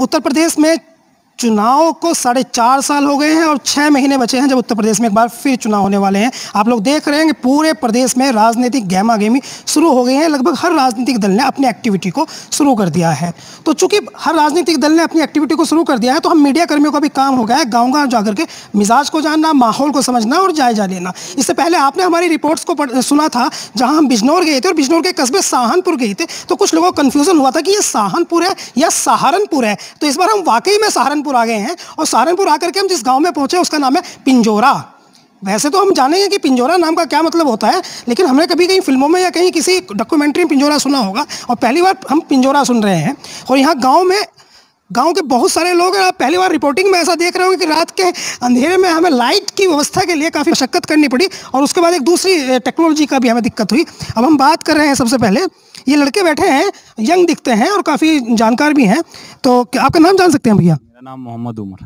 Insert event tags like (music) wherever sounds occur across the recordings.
उत्तर प्रदेश में चुनाव को साढ़े चार साल हो गए हैं और छः महीने बचे हैं जब उत्तर प्रदेश में एक बार फिर चुनाव होने वाले हैं आप लोग देख रहे हैं कि पूरे प्रदेश में राजनीतिक गहमा गहमी शुरू हो गई है लगभग हर राजनीतिक दल ने अपनी एक्टिविटी को शुरू कर दिया है तो चूंकि हर राजनीतिक दल ने अपनी एक्टिविटी को शुरू कर दिया है तो हम मीडिया कर्मियों का भी काम हो गया है गाँव गाँव जाकर के मिजाज को जानना माहौल को समझना और जायजा लेना इससे पहले आपने हमारी रिपोर्ट्स को सुना था जहाँ हम बिजनौर गए थे और बिजनौर के कस्बे सहानपुर गए थे तो कुछ लोगों को कन्फ्यूज़न हुआ था कि ये साहनपुर है या सहारनपुर है तो इस बार हम वाकई में सहारनपुर सहारनपुर आ गए हैं और सहारनपुर आकर के हम जिस गाँव में पहुंचे उसका नाम है पिंजोरा वैसे तो हम जानेंगे कि पिंजोरा नाम का क्या मतलब होता है लेकिन हमने कभी कहीं फिल्मों में या कहीं किसी डॉक्यूमेंट्री में पिंजोरा सुना होगा और पहली बार हम पिंजोरा सुन रहे हैं और यहाँ गाँव में गांव के बहुत सारे लोग हैं आप पहली बार रिपोर्टिंग में ऐसा देख रहे होंगे कि रात के अंधेरे में हमें लाइट की व्यवस्था के लिए काफ़ी मशक्क़त करनी पड़ी और उसके बाद एक दूसरी टेक्नोलॉजी का भी हमें दिक्कत हुई अब हम बात कर रहे हैं सबसे पहले ये लड़के बैठे हैं यंग दिखते हैं और काफ़ी जानकार भी हैं तो आपका नाम जान सकते हैं भैया नाम मोहम्मद उमर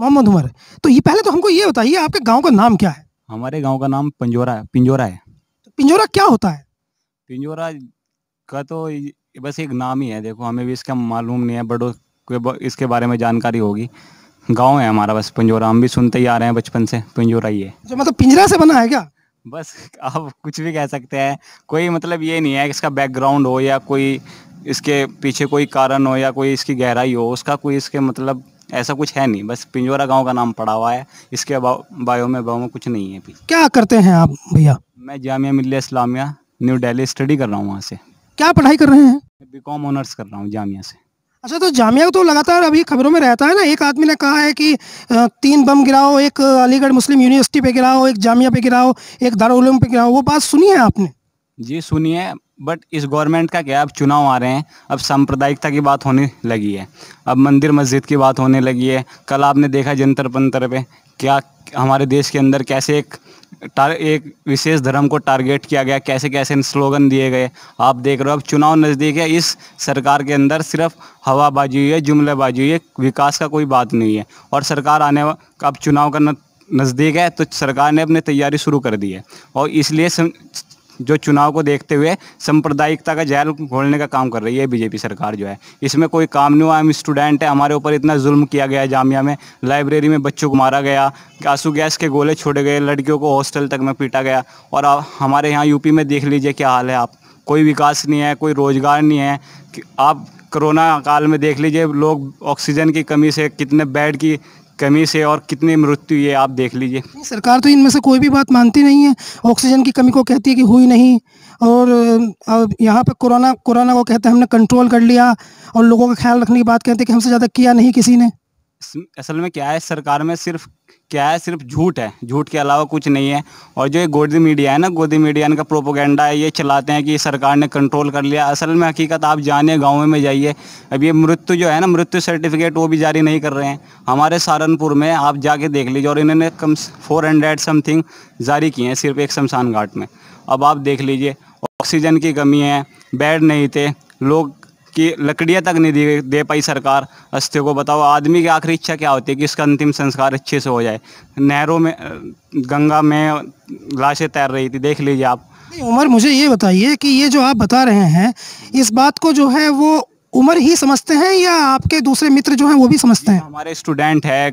मोहम्मद उमर तो ये पहले तो हमको ये बताइए आपके गाँव का नाम क्या है हमारे गांव का नाम पंजोरा है पिंजोरा है तो पिंजोरा क्या होता है पिंजोरा का तो बस एक नाम ही है देखो हमें भी इसका मालूम नहीं है बड़ो इसके बारे में जानकारी होगी गांव है हमारा बस पिंजोरा हम भी सुनते ही आ रहे हैं बचपन से पिंजोरा ही है जो अच्छा, मतलब पिंजरा से बना है क्या बस (laughs) आप कुछ भी कह सकते हैं कोई मतलब ये नहीं है इसका बैकग्राउंड हो या कोई इसके पीछे कोई कारण हो या कोई इसकी गहराई हो उसका कोई इसके मतलब ऐसा कुछ है नहीं बस पिंजोरा गांव का नाम पड़ा हुआ है इसके बायो में बायो में कुछ नहीं है क्या करते हैं आप भैया मैं जामिया मिल्लिया इस्लामिया न्यू दिल्ली स्टडी कर रहा हूँ वहाँ से क्या पढ़ाई कर रहे हैं बी कॉम ऑनर्स कर रहा हूँ जामिया से अच्छा तो जामिया तो लगातार अभी खबरों में रहता है ना एक आदमी ने कहा है कि तीन बम गिराओ एक अलीगढ़ मुस्लिम यूनिवर्सिटी पे गिराओ एक जामिया पे गिराओ एक दारोलम पे गिराओ वो बात सुनी है आपने जी सुनिए बट इस गवर्नमेंट का क्या अब चुनाव आ रहे हैं अब सांप्रदायिकता की बात होने लगी है अब मंदिर मस्जिद की बात होने लगी है कल आपने देखा जंतर पंतर पे क्या हमारे देश के अंदर कैसे एक टार एक विशेष धर्म को टारगेट किया गया कैसे कैसे स्लोगन दिए गए आप देख रहे हो अब चुनाव नज़दीक है इस सरकार के अंदर सिर्फ हवाबाजी हुई है जुमलेबाजी हुई है विकास का कोई बात नहीं है और सरकार आने अब चुनाव का नज़दीक है तो सरकार ने अपनी तैयारी शुरू कर दी है और इसलिए जो चुनाव को देखते हुए सांप्रदायिकता का जाल घोलने का काम कर रही है बीजेपी सरकार जो है इसमें कोई काम नहीं हुआ हम स्टूडेंट हैं हमारे ऊपर इतना जुल्म किया गया है जामिया में लाइब्रेरी में बच्चों को मारा गया आंसू गैस के गोले छोड़े गए लड़कियों को हॉस्टल तक में पीटा गया और हमारे यहाँ यूपी में देख लीजिए क्या हाल है आप कोई विकास नहीं है कोई रोज़गार नहीं है आप कोरोना काल में देख लीजिए लोग ऑक्सीजन की कमी से कितने बेड की कमी से और कितने मृत्यु ये आप देख लीजिए सरकार तो इनमें से कोई भी बात मानती नहीं है ऑक्सीजन की कमी को कहती है कि हुई नहीं और यहाँ पर कोरोना कोरोना को कहते हैं हमने कंट्रोल कर लिया और लोगों का ख्याल रखने की बात कहते हैं कि हमसे ज़्यादा किया नहीं किसी ने असल में क्या है सरकार में सिर्फ क्या है सिर्फ झूठ है झूठ के अलावा कुछ नहीं है और जो ये गोदी मीडिया है ना गोदी मीडिया इनका प्रोपोगेंडा है ये चलाते हैं कि सरकार ने कंट्रोल कर लिया असल में हकीकत आप जाने गाँव में जाइए अब ये मृत्यु जो है ना मृत्यु सर्टिफिकेट वो भी जारी नहीं कर रहे हैं हमारे सहारनपुर में आप जाके देख लीजिए और इन्होंने कम फोर हंड्रेड समथिंग जारी किए हैं सिर्फ एक शमशान घाट में अब आप देख लीजिए ऑक्सीजन की कमी है बेड नहीं थे लोग कि लकड़ियाँ तक नहीं दे दे पाई सरकार अस्थियों को बताओ आदमी की आखिरी इच्छा क्या होती है कि इसका अंतिम संस्कार अच्छे से हो जाए नहरों में गंगा में लाशें तैर रही थी देख लीजिए आप उमर मुझे ये बताइए कि ये जो आप बता रहे हैं इस बात को जो है वो उमर ही समझते हैं या आपके दूसरे मित्र जो हैं वो भी समझते हैं हमारे स्टूडेंट है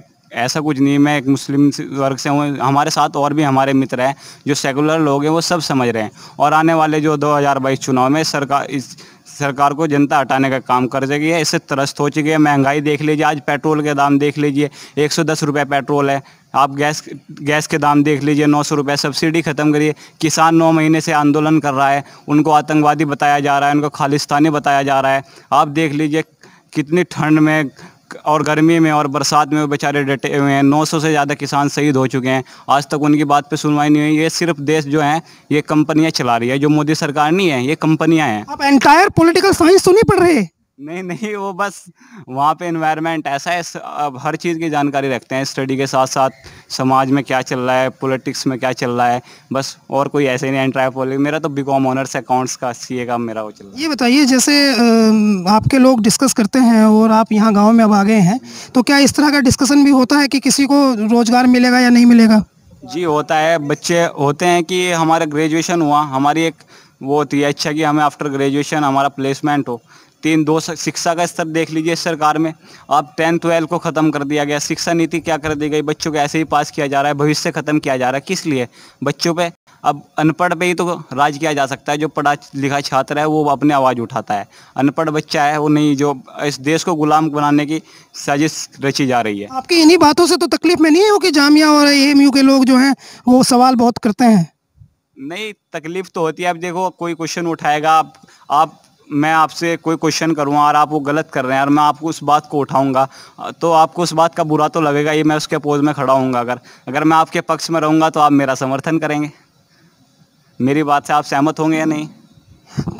ऐसा कुछ नहीं मैं एक मुस्लिम वर्ग से हूँ हमारे साथ और भी हमारे मित्र हैं जो सेकुलर लोग हैं वो सब समझ रहे हैं और आने वाले जो 2022 चुनाव में सरकार इस सरकार को जनता हटाने का काम कर चुकी है इससे त्रस्त हो चुकी है महंगाई देख लीजिए आज पेट्रोल के दाम देख लीजिए एक सौ दस रुपये पेट्रोल है आप गैस गैस के दाम देख लीजिए नौ सौ रुपये सब्सिडी ख़त्म करिए किसान नौ महीने से आंदोलन कर रहा है उनको आतंकवादी बताया जा रहा है उनको खालिस्तानी बताया जा रहा है आप देख लीजिए कितनी ठंड में और गर्मी में और बरसात में वो बेचारे डटे हुए हैं 900 से ज़्यादा किसान शहीद हो चुके हैं आज तक उनकी बात पे सुनवाई नहीं हुई ये सिर्फ देश जो है ये कंपनियाँ चला रही है जो मोदी सरकार नहीं है ये कंपनियाँ हैं आप एंटायर पोलिटिकल साइंस तो नहीं पढ़ रहे नहीं नहीं वो बस वहाँ पे इन्वायरमेंट ऐसा है अब हर चीज़ की जानकारी रखते हैं स्टडी के साथ साथ समाज में क्या चल रहा है पॉलिटिक्स में क्या चल रहा है बस और कोई ऐसे नहीं एंट्रा मेरा तो बी कॉम ऑनर्स अकाउंट्स का सी का मेरा वो चल रहा है ये बताइए जैसे आपके लोग डिस्कस करते हैं और आप यहाँ गाँव में अब आ गए हैं तो क्या इस तरह का डिस्कसन भी होता है कि किसी को रोज़गार मिलेगा या नहीं मिलेगा जी होता है बच्चे होते हैं कि हमारा ग्रेजुएशन हुआ हमारी एक वो होती है अच्छा कि हमें आफ्टर ग्रेजुएशन हमारा प्लेसमेंट हो तीन दो शिक्षा का स्तर देख लीजिए सरकार में आप टेंथ ट्वेल्थ को ख़त्म कर दिया गया शिक्षा नीति क्या कर दी गई बच्चों को ऐसे ही पास किया जा रहा है भविष्य ख़त्म किया जा रहा है किस लिए बच्चों पे अब अनपढ़ पे ही तो राज किया जा सकता है जो पढ़ा लिखा छात्र है वो अपने आवाज़ उठाता है अनपढ़ बच्चा है वो नहीं जो इस देश को गुलाम बनाने की साजिश रची जा रही है आपकी इन्हीं बातों से तो तकलीफ में नहीं हो कि जामिया और एम के लोग जो हैं वो सवाल बहुत करते हैं नहीं तकलीफ तो होती है अब देखो कोई क्वेश्चन उठाएगा आप आप मैं आपसे कोई क्वेश्चन करूँगा और आप वो गलत कर रहे हैं और मैं आपको उस बात को उठाऊँगा तो आपको उस बात का बुरा तो लगेगा ही मैं उसके पोज में खड़ा हूँ अगर अगर मैं आपके पक्ष में रहूँगा तो आप मेरा समर्थन करेंगे मेरी बात से आप सहमत होंगे या नहीं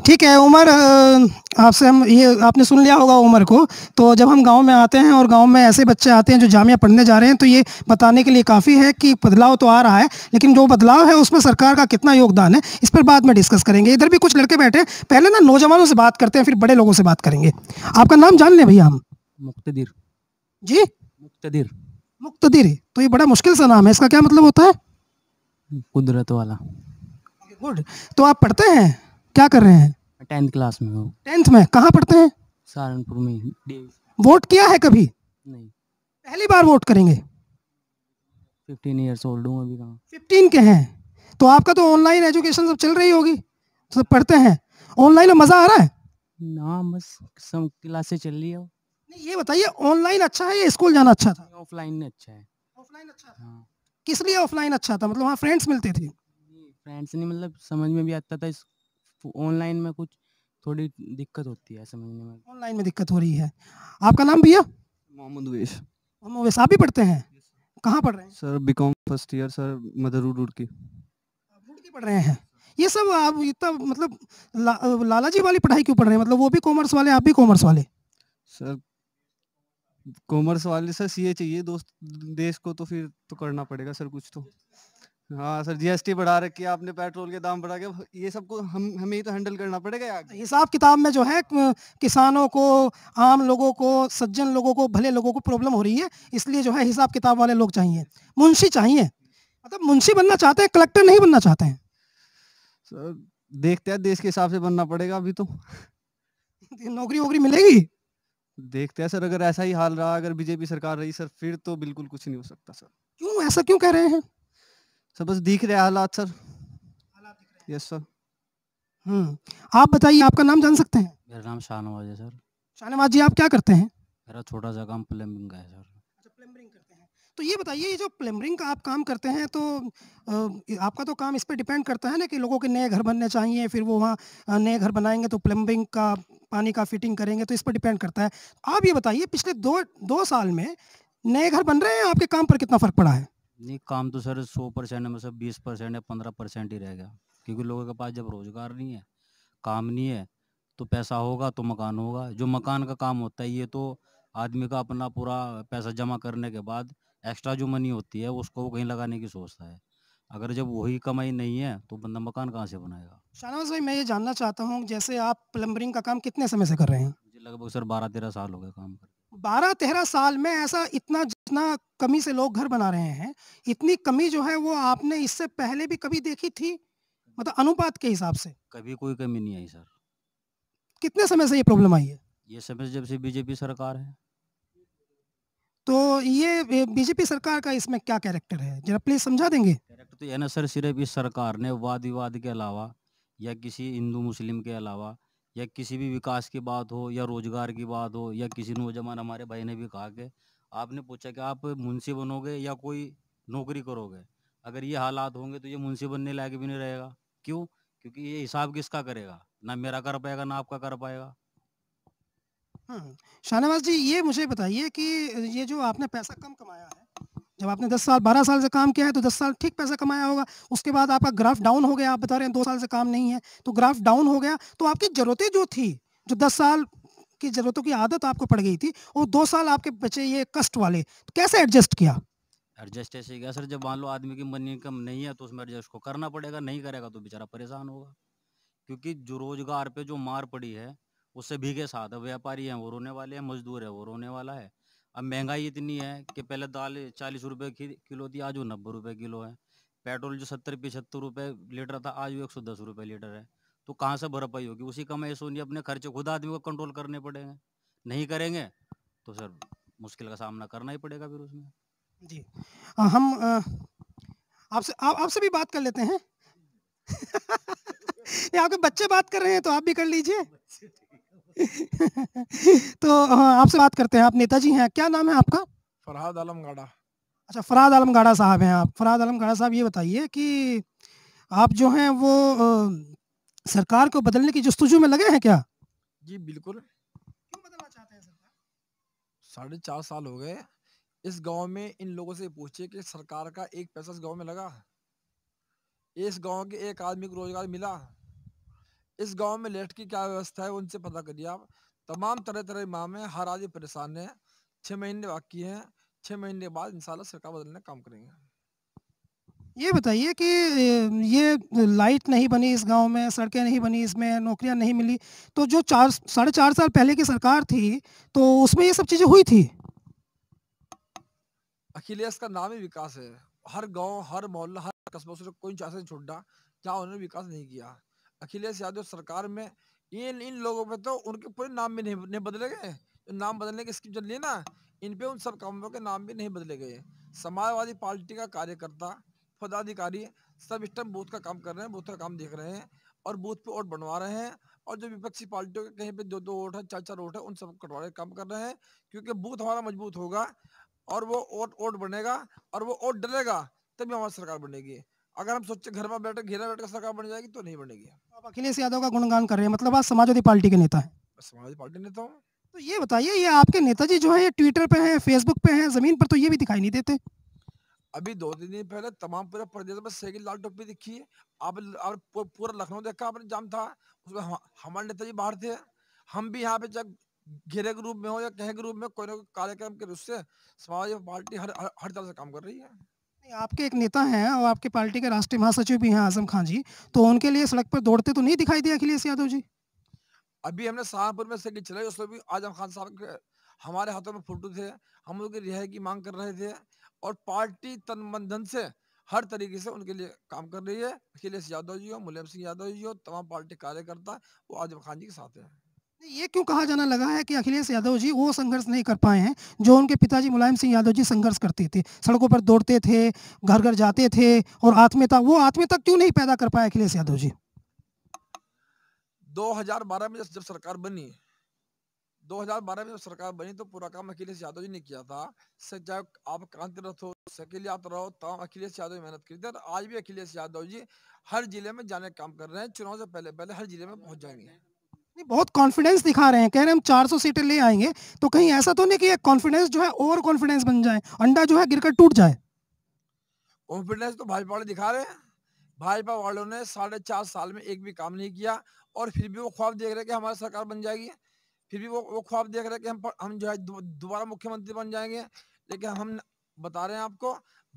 ठीक है उमर आपसे हम ये आपने सुन लिया होगा उमर को तो जब हम गांव में आते हैं और गांव में ऐसे बच्चे आते हैं जो जामिया पढ़ने जा रहे हैं तो ये बताने के लिए काफ़ी है कि बदलाव तो आ रहा है लेकिन जो बदलाव है उसमें सरकार का कितना योगदान है इस पर बाद में डिस्कस करेंगे इधर भी कुछ लड़के बैठे हैं पहले ना नौजवानों से बात करते हैं फिर बड़े लोगों से बात करेंगे आपका नाम जान लें भैया हम मुख्तदिर जी मुख्तदिर मुख्तदिर तो ये बड़ा मुश्किल सा नाम है इसका क्या मतलब होता है कुदरत वाला गुड तो आप पढ़ते हैं क्या कर रहे हैं टेंथ क्लास में हूँ टेंथ में कहाँ पढ़ते हैं सहारनपुर में वोट किया है कभी नहीं पहली बार वोट करेंगे 15 ईयर्स ओल्ड हूँ अभी कहाँ फिफ्टीन के हैं तो आपका तो ऑनलाइन एजुकेशन सब चल रही होगी तो सब पढ़ते हैं ऑनलाइन में मज़ा आ रहा है ना बस सब क्लासे चल रही है नहीं ये बताइए ऑनलाइन अच्छा है या स्कूल जाना अच्छा था ऑफलाइन में अच्छा है ऑफलाइन अच्छा था हाँ। किस लिए ऑफलाइन अच्छा था मतलब वहाँ फ्रेंड्स मिलते थे फ्रेंड्स नहीं मतलब समझ में भी आता था तो ऑनलाइन में कुछ थोड़ी दिक्कत होती है समझने में ऑनलाइन में दिक्कत हो रही है आपका नाम भैया मोहम्मद उवैस मोहम्मद उवैस आप भी पढ़ते हैं कहाँ पढ़ रहे हैं sir B com first year sir मदर रुड़की रुड़की पढ़ रहे हैं ये सब आप इतना मतलब ला, लाला जी वाली पढ़ाई क्यों पढ़ रहे हैं मतलब वो भी कॉमर्स वाले आप भी कॉमर्स वाले सर कॉमर्स वाले सर सीए चाहिए दोस्त देश को तो फिर तो करना पड़ेगा सर कुछ तो हाँ सर जीएसटी बढ़ा रखी है आपने पेट्रोल के दाम बढ़ा के ये सबको हम हमें ही तो हैंडल करना पड़ेगा तो हिसाब किताब में जो है किसानों को आम लोगों को सज्जन लोगों को भले लोगों को प्रॉब्लम हो रही है इसलिए जो है हिसाब किताब वाले लोग चाहिए मुंशी चाहिए मतलब मुंशी बनना चाहते हैं कलेक्टर नहीं बनना चाहते हैं सर देखते हैं देश के हिसाब से बनना पड़ेगा अभी तो (laughs) नौकरी वोकरी मिलेगी देखते हैं सर अगर ऐसा ही हाल रहा अगर बीजेपी सरकार रही सर फिर तो बिल्कुल कुछ नहीं हो सकता सर क्यों ऐसा क्यों कह रहे हैं सर बस दिख रहे हालात सर यस सर हम्म आप बताइए आपका नाम जान सकते हैं मेरा नाम शाहनवाज है सर शाहनवाज जी आप क्या करते हैं मेरा छोटा सा काम प्लम्बिंग का है सर प्लम्बरिंग अच्छा, करते हैं तो ये बताइए ये जो प्लम्बरिंग का आप काम करते हैं तो आपका तो काम इस पर डिपेंड करता है ना कि लोगों के नए घर बनने चाहिए फिर वो वहाँ नए घर बनाएंगे तो प्लम्बिंग का पानी का फिटिंग करेंगे तो इस पर डिपेंड करता है आप ये बताइए पिछले दो दो साल में नए घर बन रहे हैं आपके काम पर कितना फ़र्क पड़ा है नहीं काम तो सर सौ परसेंट में मतलब से बीस परसेंट या पंद्रह परसेंट ही रह गया क्योंकि लोगों के पास जब रोजगार नहीं है काम नहीं है तो पैसा होगा तो मकान होगा जो मकान का काम होता है ये तो आदमी का अपना पूरा पैसा जमा करने के बाद एक्स्ट्रा जो मनी होती है उसको वो कहीं लगाने की सोचता है अगर जब वही कमाई नहीं है तो बंदा मकान कहाँ से बनाएगा शाहनवाज भाई मैं ये जानना चाहता हूँ जैसे आप प्लम्बरिंग का काम कितने समय से कर रहे हैं लगभग सर बारह तेरह साल हो गए काम कर बारह तेरह साल में ऐसा इतना जितना कमी से लोग घर बना रहे हैं इतनी कमी जो है वो आपने इससे पहले भी कभी देखी थी मतलब अनुपात के हिसाब से कभी कोई कमी नहीं आई सर कितने समय से ये प्रॉब्लम आई है ये समय जब से बीजेपी सरकार है तो ये बीजेपी सरकार का इसमें क्या कैरेक्टर है जरा प्लीज समझा देंगे कैरेक्टर तो ना सर सिर्फ इस सरकार ने वाद विवाद के अलावा या किसी हिंदू मुस्लिम के अलावा या किसी भी विकास की बात हो या रोजगार की बात हो या किसी नौजवान हमारे भाई ने भी कहा कि आपने पूछा कि आप मुंशी बनोगे या कोई नौकरी करोगे अगर ये हालात होंगे तो ये मुंशी बनने लायक भी नहीं रहेगा क्यों क्योंकि ये हिसाब किसका करेगा ना मेरा कर पाएगा ना आपका कर पाएगा हाँ, शाहनवाज जी ये मुझे बताइए कि ये जो आपने पैसा कम कमाया है जब आपने 10 साल 12 साल से काम किया है तो 10 साल ठीक पैसा कमाया होगा उसके बाद आपका ग्राफ डाउन हो गया आप बता रहे हैं दो साल से काम नहीं है तो ग्राफ डाउन हो गया तो आपकी ज़रूरतें जो थी जो 10 साल की ज़रूरतों की आदत आपको पड़ गई थी वो दो साल आपके बचे ये कष्ट वाले तो कैसे एडजस्ट किया एडजस्ट ऐसे किया सर जब मान लो आदमी की मनी इनकम नहीं है तो उसमें एडजस्ट को करना पड़ेगा नहीं करेगा तो बेचारा परेशान होगा क्योंकि जो रोजगार पे जो मार पड़ी है उससे भीगे साथ व्यापारी हैं वो रोने वाले हैं मजदूर है वो रोने वाला है अब महंगाई इतनी है कि पहले दाल चालीस रुपये किलो थी आज वो नब्बे रुपये किलो है पेट्रोल जो सत्तर पिछहत्तर रुपये लीटर था आज वो एक सौ दस रुपये लीटर है तो कहाँ से भरपाई होगी उसी का मैं सोनी अपने खर्चे खुद आदमी को कंट्रोल करने पड़ेंगे नहीं करेंगे तो सर मुश्किल का सामना करना ही पड़ेगा फिर उसमें जी आ, हम आपसे आप आपसे भी बात कर लेते हैं (laughs) ये आपके बच्चे बात कर रहे हैं तो आप भी कर लीजिए (laughs) तो आपसे बात करते हैं आप नेताजी हैं क्या नाम है आपका फरहाद आलम गाड़ा अच्छा फराद आलम गाड़ा साहब हैं आप फराद आलम गाड़ा साहब ये बताइए कि आप जो हैं वो सरकार को बदलने की जस्तुजू में लगे हैं क्या जी बिल्कुल साढ़े चार साल हो गए इस गांव में इन लोगों से पूछिए कि सरकार का एक पैसा इस गांव में लगा इस गांव के एक आदमी को रोजगार मिला इस गांव में लेट की क्या व्यवस्था है उनसे पता करिए आप तमाम तरह तरह इमाम है हर आदि परेशान है छः महीने बाकी हैं छः महीने बाद इन सरकार बदलने काम करेंगे ये बताइए कि ये लाइट नहीं बनी इस गांव में सड़कें नहीं बनी इसमें नौकरियां नहीं मिली तो जो चार साढ़े चार साल पहले की सरकार थी तो उसमें ये सब चीज़ें हुई थी अखिलेश का नाम ही विकास है हर गांव हर मोहल्ला हर कस्बा से कोई चार से छोड़ना क्या उन्होंने विकास नहीं किया अखिलेश यादव सरकार में ये इन लोगों पे तो उनके पूरे नाम भी नहीं नहीं बदले गए जो नाम बदलने की स्कीम चल रही है ना इन पे उन सब कामों के नाम भी नहीं बदले गए समाजवादी पार्टी का कार्यकर्ता पदाधिकारी सब इस टाइम बूथ का काम कर रहे हैं बूथ का काम देख रहे हैं और बूथ पे वोट बनवा रहे हैं और जो विपक्षी पार्टियों के कहीं पे दो दो वोट है चार चार वोट है उन सब कटवा काम कर रहे हैं क्योंकि बूथ हमारा मजबूत होगा और वो वोट वोट बनेगा और वो वोट डलेगा तभी हमारी सरकार बनेगी अगर हम सोचे घर में बैठे घेरा बैठ कर सरकार बन जाएगी तो नहीं बनेगी आप अखिलेश यादव का गुणगान कर रहे हैं मतलब आप समाजवादी पार्टी के नेता है समाजवादी पार्टी नेता हूँ तो ये बताइए ये आपके नेताजी जो है ये ट्विटर पे हैं फेसबुक पे हैं जमीन पर तो ये भी दिखाई नहीं देते अभी दो तीन दिन पहले तमाम पूरे प्रदेश में सैकिल लाल टोपी दिखी है आप, आप पूरा लखनऊ देखा आपने जाम था उसमें हम, हमारे नेताजी बाहर थे हम भी यहाँ पे जब घेरे के रूप में हो या कहे के रूप में कोई ना कोई कार्यक्रम के रूप से समाजवादी पार्टी हर हर तरह से काम कर रही है आपके एक नेता हैं और आपके पार्टी के राष्ट्रीय महासचिव भी हैं आजम खान जी तो उनके लिए सड़क पर दौड़ते तो नहीं दिखाई दिया अखिलेश यादव जी अभी हमने सहारनपुर में सड़क चलाई उसमें भी आजम खान साहब हमारे हाथों में फोटो थे हम उनकी रिहाई की मांग कर रहे थे और पार्टी तनबंधन से हर तरीके से उनके लिए काम कर रही है अखिलेश यादव जी हो मुलायम सिंह यादव जी हो तमाम पार्टी कार्यकर्ता वो आजम खान जी के साथ हैं ये क्यों कहा जाना लगा है कि अखिलेश यादव जी वो संघर्ष नहीं कर पाए हैं जो उनके पिताजी मुलायम सिंह यादव जी संघर्ष करते थे सड़कों पर दौड़ते थे घर घर जाते थे और आत्मीयता वो आत्मीयता क्यों नहीं पैदा कर पाए अखिलेश यादव जी 2012 में जब सरकार बनी 2012 में जब सरकार बनी तो पूरा काम अखिलेश यादव जी ने किया था चाहे आप क्रांतिरथ हो सकेलियात रहो तमाम अखिलेश यादव मेहनत करते आज भी अखिलेश यादव जी हर जिले में जाने का काम कर रहे हैं चुनाव से पहले पहले हर जिले में पहुंच जाएंगे नहीं बहुत कॉन्फिडेंस दिखा रहे हैं कह रहे हैं हम 400 सीटें ले आएंगे तो कहीं ऐसा तो नहीं कि कॉन्फिडेंस जो है ओवर कॉन्फिडेंस बन जाए अंडा जो है गिरकर टूट जाए कॉन्फिडेंस तो भाजपा वाले दिखा रहे हैं भाजपा वालों ने साढ़े चार साल में एक भी काम नहीं किया और फिर भी वो ख्वाब देख रहे कि हमारी सरकार बन जाएगी फिर भी वो वो ख्वाब देख रहे कि हम हम जो है दोबारा मुख्यमंत्री बन जाएंगे लेकिन हम बता रहे हैं आपको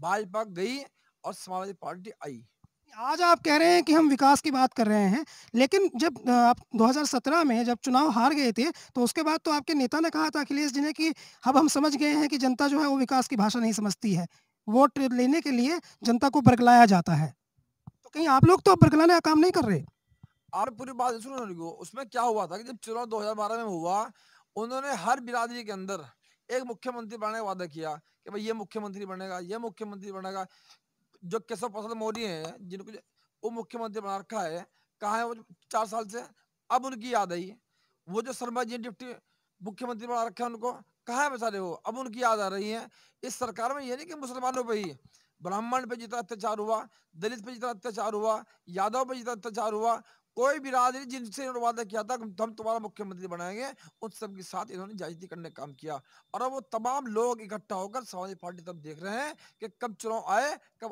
भाजपा गई और समाजवादी पार्टी आई आज आप कह रहे हैं कि हम विकास की बात कर रहे हैं लेकिन जब आप 2017 में जब चुनाव हार गए थे तो उसके बाद तो आपके नेता ने कहा था अखिलेश जी ने कि अब हम समझ गए हैं कि जनता जो है वो विकास की भाषा नहीं समझती है वोट लेने के लिए जनता को बरगलाया जाता है तो कहीं आप लोग तो अब बरगलाने का काम नहीं कर रहे और पूरी बात सुनो उसमें क्या हुआ था कि जब चुनाव दो में हुआ उन्होंने हर बिरादरी के अंदर एक मुख्यमंत्री बनाने का वादा किया कि भाई ये मुख्यमंत्री बनेगा ये मुख्यमंत्री बनेगा जो केशव प्रसाद मौर्य है जिनको वो मुख्यमंत्री बना रखा है कहा है वो चार साल से अब उनकी याद आई वो जो शर्मा जी डिप्टी मुख्यमंत्री बना रखा है उनको कहा है बेचारे वो अब उनकी याद आ रही है इस सरकार में ये नहीं कि मुसलमानों पर ही ब्राह्मण पे जितना अत्याचार हुआ दलित पे जितना अत्याचार हुआ यादव पे जितना अत्याचार हुआ कोई बिरादरी जिनसे इन्होंने वादा किया था हम तुम्हारा मुख्यमंत्री बनाएंगे उन सब के साथ इन्होंने जायती करने का काम किया और अब वो तमाम लोग इकट्ठा होकर समाजवादी पार्टी तब देख रहे हैं कि कब चुनाव आए कब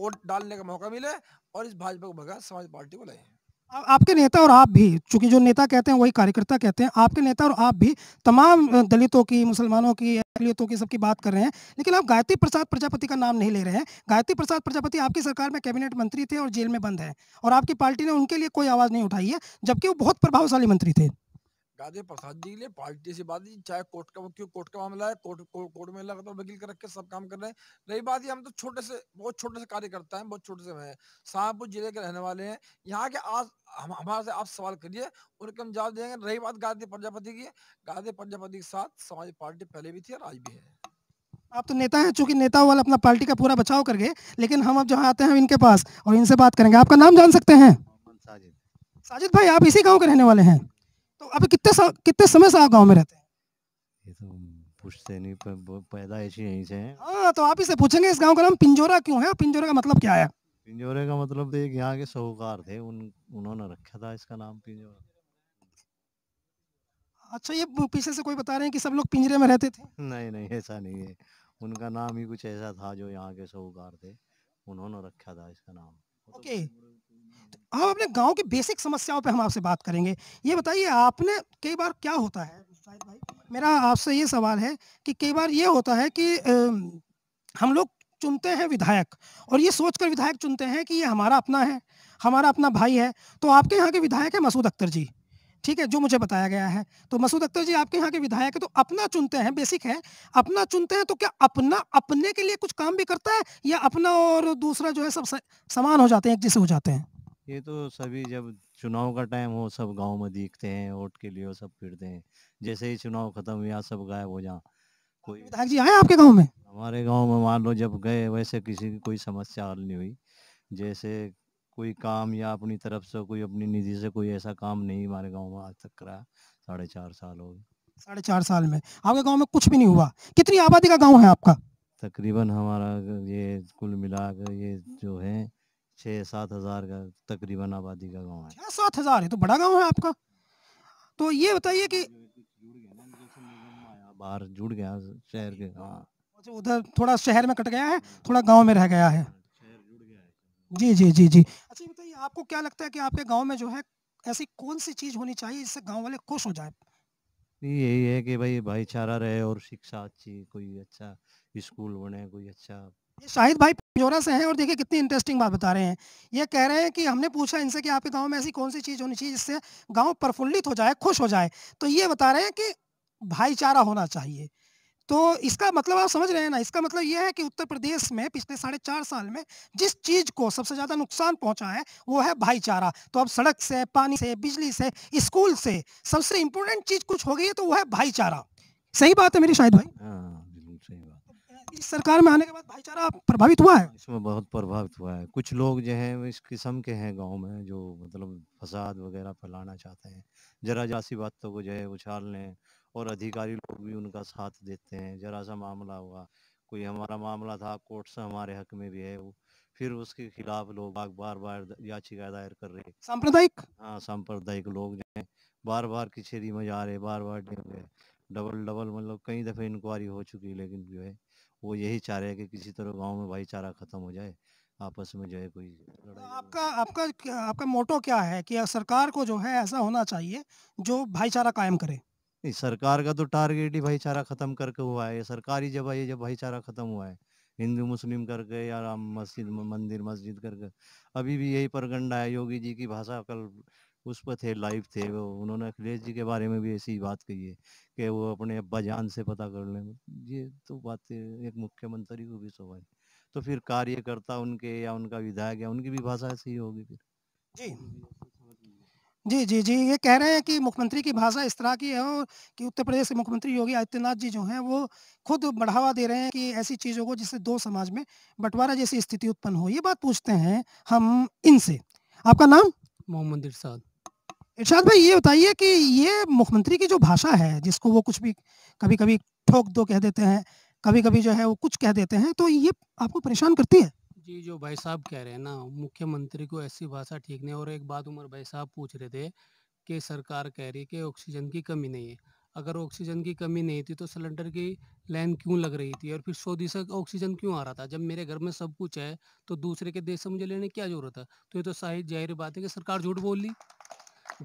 वोट डालने का मौका मिले और इस भाजपा को भगा समाजवादी पार्टी को लाए आपके नेता और आप भी चूंकि जो नेता कहते हैं वही कार्यकर्ता कहते हैं आपके नेता और आप भी तमाम दलितों की मुसलमानों की अकलियतों की सबकी बात कर रहे हैं लेकिन आप गायत्री प्रसाद प्रजापति का नाम नहीं ले रहे हैं गायत्री प्रसाद प्रजापति आपकी सरकार में कैबिनेट मंत्री थे और जेल में बंद है और आपकी पार्टी ने उनके लिए कोई आवाज़ नहीं उठाई है जबकि वो बहुत प्रभावशाली मंत्री थे राधे प्रसाद जी के लिए पार्टी से बात चाहे कोर्ट का क्यों कोर्ट का मामला है कोर्ट कोर्ट में लगातार वकील कर रखे सब काम कर रहे हैं रही बात हम तो छोटे से बहुत छोटे से कार्यकर्ता हैं बहुत छोटे से हैं शाहपुर जिले के रहने वाले हैं यहाँ के आज हम हमारे से आप सवाल करिए उनके हम जवाब देंगे रही बात गांधी प्रजापति की गांधी प्रजापति के साथ समाजवादी पार्टी पहले भी थी और आज भी है आप तो नेता हैं चूंकि नेता वाले अपना पार्टी का पूरा बचाव कर गए लेकिन हम अब जहाँ आते हैं इनके पास और इनसे बात करेंगे आपका नाम जान सकते हैं साजिद साजिद भाई आप इसी गाँव के रहने वाले हैं तो अभी कितने कितने समय से आप गाँव में रहते हैं तो पूछते नहीं पर पैदा ऐसी यहीं से है हाँ तो आप इसे पूछेंगे इस गांव का नाम पिंजोरा क्यों है पिंजोरा का मतलब क्या है पिंजोरे का मतलब एक तो यहाँ के साहूकार थे उन उन्होंने रखा था इसका नाम पिंजोरा अच्छा ये पीछे से कोई बता रहे हैं कि सब लोग पिंजरे में रहते थे नहीं नहीं ऐसा नहीं है उनका नाम ही कुछ ऐसा था जो यहाँ के साहूकार थे उन्होंने रखा था इसका नाम ओके okay. हम अपने गांव की बेसिक समस्याओं पे हम आपसे बात करेंगे ये बताइए आपने कई बार क्या होता है भाई मेरा आपसे ये सवाल है कि कई बार ये होता है कि हम लोग चुनते हैं विधायक और ये सोचकर विधायक चुनते हैं कि ये हमारा अपना है हमारा अपना भाई है तो आपके यहाँ के विधायक है मसूद अख्तर जी ठीक है जो मुझे बताया गया है तो मसूद अख्तर जी आपके यहाँ के विधायक है तो अपना चुनते हैं बेसिक है अपना चुनते हैं तो क्या अपना अपने के लिए कुछ काम भी करता है या अपना और दूसरा जो है सब समान हो जाते हैं एक जैसे हो जाते हैं ये तो सभी जब चुनाव का टाइम हो सब गांव में दिखते हैं वोट के लिए सब फिरते हैं जैसे ही चुनाव खत्म हुआ सब गायब हो जा कोई विधायक जी आए आपके गांव में हमारे गांव में मान लो जब गए वैसे किसी की कोई समस्या हल नहीं हुई जैसे कोई काम या अपनी तरफ से कोई अपनी निधि से कोई ऐसा काम नहीं हमारे गाँव में आज तक करा साढ़े चार साल हो गए साढ़े चार साल में आपके गाँव में कुछ भी नहीं हुआ कितनी आबादी का गाँव है आपका तकरीबन हमारा ये कुल मिला ये जो है छः सात हजार का तकरीबन आबादी का गाँव है सात हजार है तो बड़ा गांव है आपका तो ये बताइए कि बाहर जुड़ गया शहर के हाँ। अच्छा, उधर थोड़ा शहर में कट गया है हाँ। थोड़ा गाँव में रह हाँ, गया है जी जी जी जी अच्छा बताइए आपको क्या लगता है कि आपके गांव में जो है ऐसी कौन सी चीज़ होनी चाहिए जिससे गांव वाले खुश हो जाए यही है कि भाई भाईचारा रहे और शिक्षा अच्छी कोई अच्छा स्कूल बने कोई अच्छा शाहिद भाई पियोरा से हैं और देखिए कितनी इंटरेस्टिंग बात बता रहे हैं ये कह रहे हैं कि हमने पूछा इनसे कि आपके गांव में ऐसी कौन सी चीज़ होनी चाहिए जिससे गांव प्रफुल्लित हो जाए खुश हो जाए तो ये बता रहे हैं कि भाईचारा होना चाहिए तो इसका मतलब आप समझ रहे हैं ना इसका मतलब यह है कि उत्तर प्रदेश में पिछले साढ़े चार साल में जिस चीज को सबसे ज्यादा नुकसान पहुंचा है वो है भाईचारा तो अब सड़क से पानी से बिजली से स्कूल से सबसे इंपोर्टेंट चीज कुछ हो गई है तो वो है भाईचारा सही बात है मेरी शायद भाई हाँ। इस सरकार में आने के बाद भाईचारा प्रभावित हुआ है इसमें बहुत प्रभावित हुआ है कुछ लोग जो हैं इस किस्म के हैं गांव में जो मतलब फसाद वगैरह फैलाना चाहते हैं जरा जासी बातों को तो जो है उछाल लें और अधिकारी लोग भी उनका साथ देते हैं जरा सा मामला हुआ कोई हमारा मामला था कोर्ट से हमारे हक में भी है वो फिर उसके खिलाफ लोग बार बार याचिका दायर कर रहे सांप्रदायिक हाँ सांप्रदायिक लोग जो है बार बार किचेरी में जा रहे बार बार डबल डबल मतलब कई दफ़े इंक्वायरी हो चुकी है लेकिन जो है वो यही चाह रहे हैं कि किसी तरह गांव में भाईचारा खत्म हो जाए आपस में जो है कोई तो लड़ाई आपका आपका आपका मोटो क्या है कि सरकार को जो है ऐसा होना चाहिए जो भाईचारा कायम करे नहीं सरकार का तो टारगेट ही भाईचारा खत्म करके हुआ है सरकारी जब ये जब भाईचारा खत्म हुआ है हिंदू मुस्लिम करके या राम मस्जिद मंदिर मस्जिद करके अभी भी यही परगंडा है योगी जी की भाषा कल उस पर थे लाइव थे वो उन्होंने अखिलेश जी के बारे में भी ऐसी बात कही है कि वो अपने अब्बा जान से पता कर लें ये तो बात एक मुख्यमंत्री को भी शोभा तो फिर कार्यकर्ता उनके या उनका विधायक या उनकी भी भाषा ऐसी ही होगी फिर जी जी जी जी ये कह रहे हैं कि मुख्यमंत्री की भाषा इस तरह की है और कि उत्तर प्रदेश के मुख्यमंत्री योगी आदित्यनाथ जी जो हैं वो खुद बढ़ावा दे रहे हैं कि ऐसी चीज़ों को जिससे दो समाज में बंटवारा जैसी स्थिति उत्पन्न हो ये बात पूछते हैं हम इनसे आपका नाम मोहम्मद इरसाद इर्शाद भाई ये बताइए कि ये मुख्यमंत्री की जो भाषा है जिसको वो कुछ भी कभी कभी ठोक दो कह देते हैं कभी कभी जो है वो कुछ कह देते हैं तो ये आपको परेशान करती है जी जो भाई साहब कह रहे हैं ना मुख्यमंत्री को ऐसी भाषा ठीक नहीं और एक बात उमर भाई साहब पूछ रहे थे कि सरकार कह रही है कि ऑक्सीजन की कमी नहीं है अगर ऑक्सीजन की कमी नहीं थी तो सिलेंडर की लाइन क्यों लग रही थी और फिर सौ दिशा ऑक्सीजन क्यों आ रहा था जब मेरे घर में सब कुछ है तो दूसरे के देश से मुझे लेने क्या जरूरत है तो ये तो साहित जाहिर बात है कि सरकार झूठ बोल ली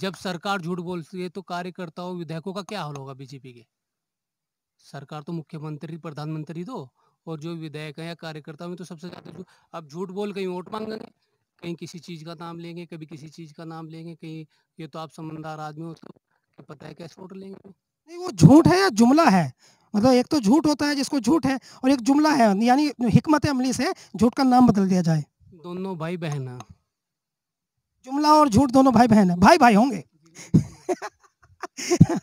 जब सरकार झूठ बोलती है तो कार्यकर्ताओं विधायकों का क्या हाल होगा बीजेपी के सरकार तो मुख्यमंत्री प्रधानमंत्री तो और जो विधायक है या कार्यकर्ता में तो सबसे ज़्यादा अब झूठ बोल कहीं वोट मांगेंगे कहीं किसी चीज़ का नाम लेंगे कभी किसी चीज़ का नाम लेंगे कहीं ये तो आप समझदार आदमी हो तो पता है कैसे वोट लेंगे नहीं वो झूठ है या जुमला है मतलब एक तो झूठ होता है जिसको झूठ है और एक जुमला है यानी हिकमत अमली से झूठ का नाम बदल दिया जाए दोनों भाई बहन जुमला और झूठ दोनों भाई बहन है भाई भाई होंगे (laughs)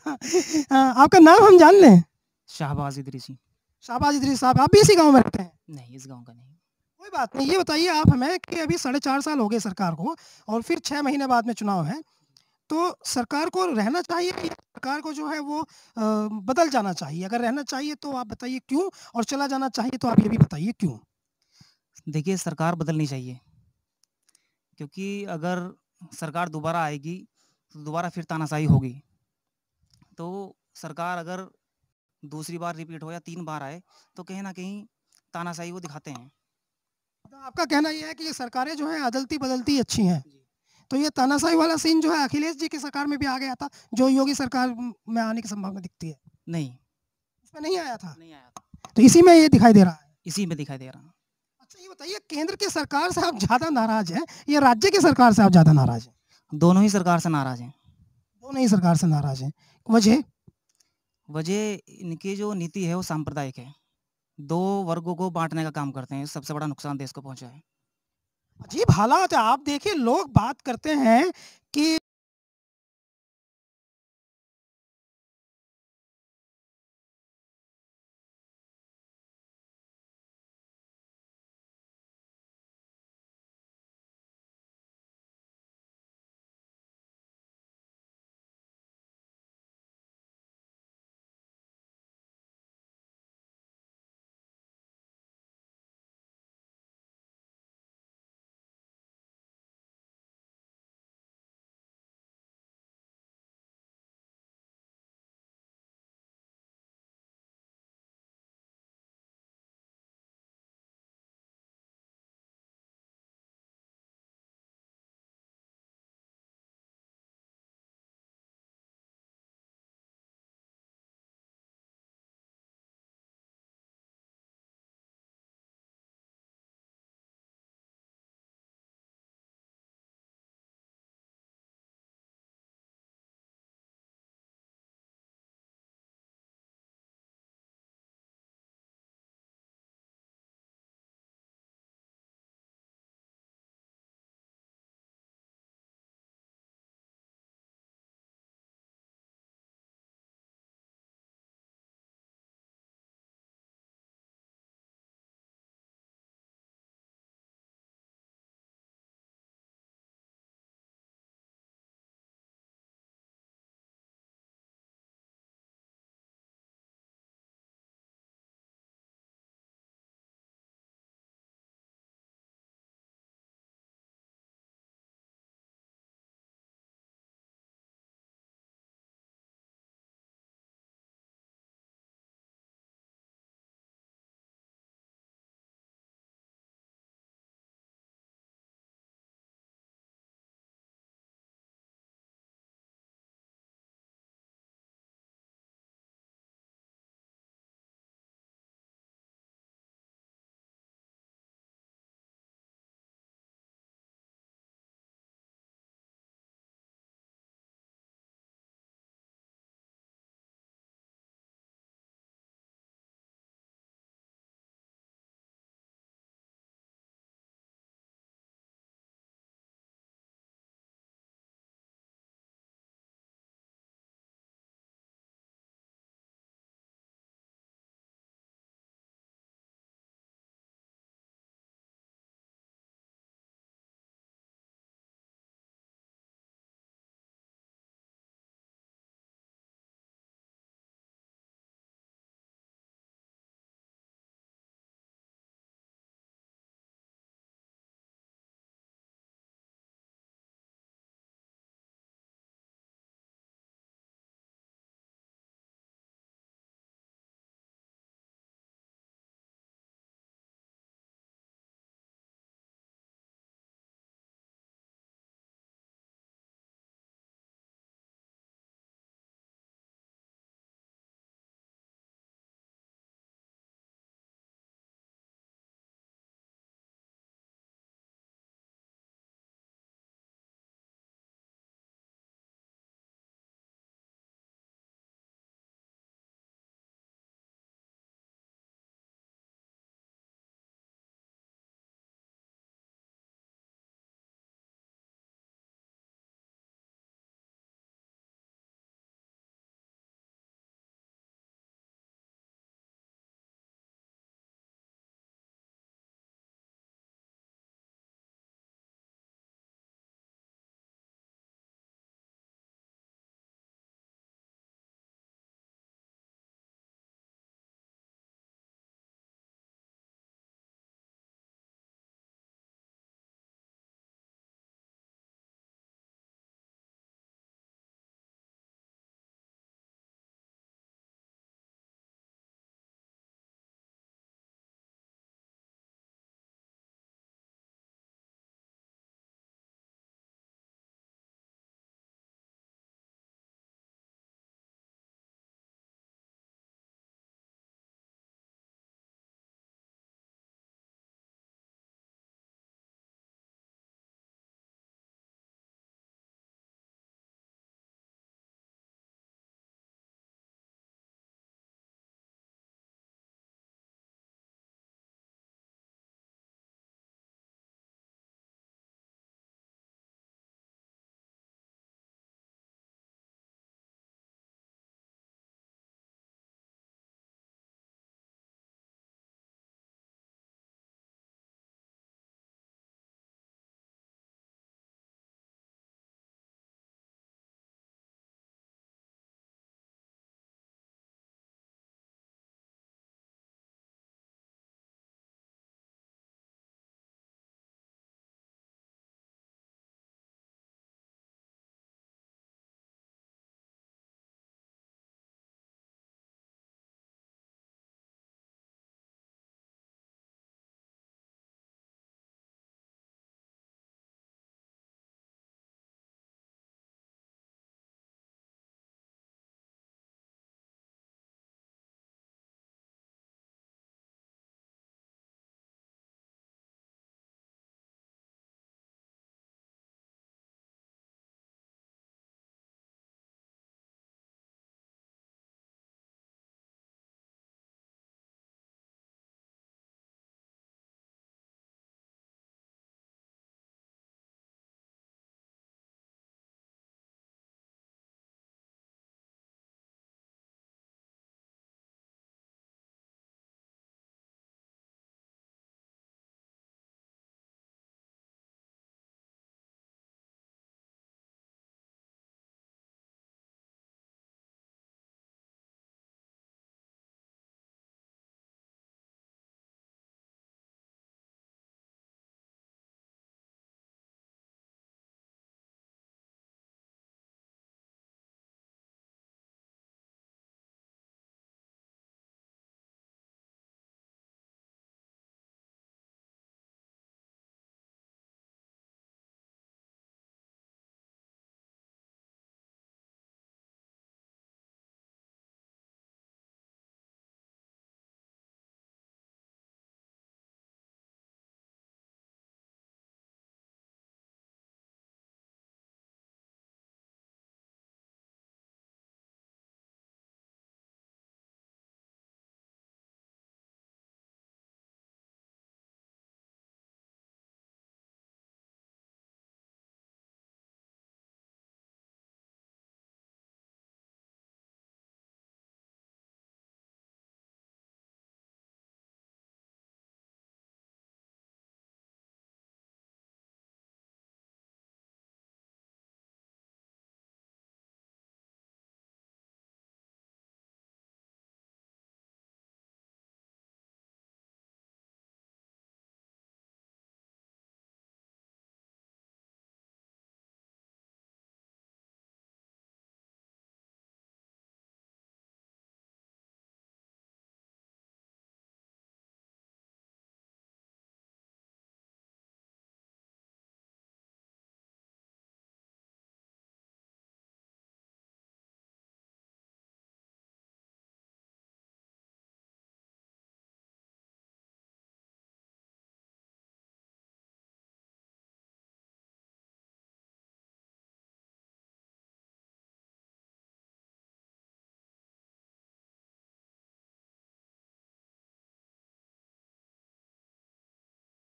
हाँ, आपका नाम हम जान लें शाहबाज सिंह शाहबाज इधरी साहब आप भी इसी गांव में रहते हैं नहीं इस गांव का नहीं कोई बात नहीं ये बताइए आप हमें कि अभी साढ़े चार साल हो गए सरकार को और फिर छः महीने बाद में चुनाव है तो सरकार को रहना चाहिए सरकार को जो है वो बदल जाना चाहिए अगर रहना चाहिए तो आप बताइए क्यों और चला जाना चाहिए तो आप ये भी बताइए क्यों देखिए सरकार बदलनी चाहिए क्योंकि अगर सरकार दोबारा आएगी तो दोबारा फिर तानाशाही होगी तो सरकार अगर दूसरी बार रिपीट हो या तीन बार आए तो कहीं ना कहीं तानाशाही वो दिखाते हैं तो आपका कहना यह है कि ये सरकारें जो हैं अदलती बदलती अच्छी हैं तो ये तानाशाही वाला सीन जो है अखिलेश जी की सरकार में भी आ गया था जो योगी सरकार में आने की संभावना दिखती है नहीं इसमें नहीं आया था नहीं आया था तो इसी में ये दिखाई दे रहा है इसी में दिखाई दे रहा है ये बताइए केंद्र की सरकार से आप ज्यादा नाराज हैं या राज्य की सरकार से आप ज्यादा नाराज हैं दोनों ही सरकार से नाराज हैं दोनों ही सरकार से नाराज हैं वजह वजह इनकी जो नीति है वो सांप्रदायिक है दो वर्गों को बांटने का काम करते हैं सबसे बड़ा नुकसान देश को पहुंचा है अजीब हालात है आप देखिए लोग बात करते हैं